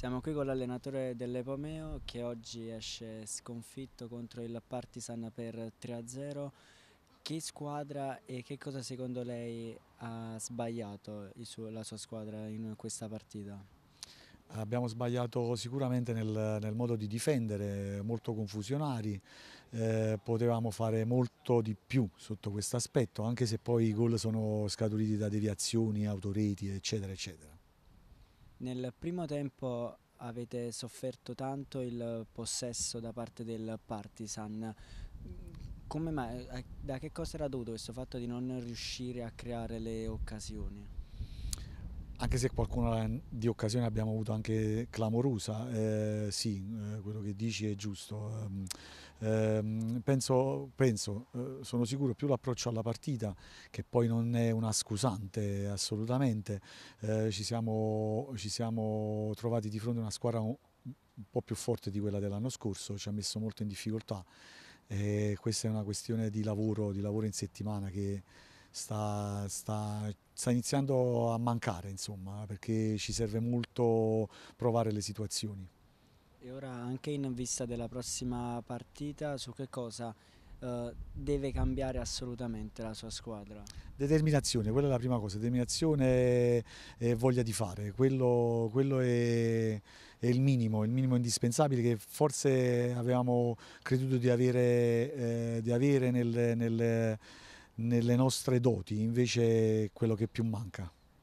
Siamo qui con l'allenatore dell'Epomeo che oggi esce sconfitto contro il Partisan per 3-0. Che squadra e che cosa secondo lei ha sbagliato suo, la sua squadra in questa partita? Abbiamo sbagliato sicuramente nel, nel modo di difendere, molto confusionari, eh, potevamo fare molto di più sotto questo aspetto, anche se poi i gol sono scaturiti da deviazioni, autoreti eccetera eccetera. Nel primo tempo avete sofferto tanto il possesso da parte del Partisan. Mm, come mai, eh, da che cosa era dovuto questo fatto di non riuscire a creare le occasioni? anche se qualcuna di occasione abbiamo avuto anche clamorosa, eh, sì, eh, quello che dici è giusto. Eh, penso, penso eh, sono sicuro, più l'approccio alla partita, che poi non è una scusante assolutamente, eh, ci siamo, ci siamo trovati di fronte a una squadra un po' più forte di quella dell'anno scorso, ci ha messo molto in difficoltà. Eh, questa è una questione di lavoro, di lavoro in settimana che sta, sta, sta iniziando a mancare, insomma, perché ci serve molto provare le situazioni. E ora anche in vista della prossima partita, su che cosa Uh, deve cambiare assolutamente la sua squadra? Determinazione, quella è la prima cosa, determinazione e voglia di fare, quello, quello è, è, il minimo, il minimo indispensabile che forse avevamo creduto di avere, eh, di avere nel, nel nelle nostre doti, invece quello che più manca.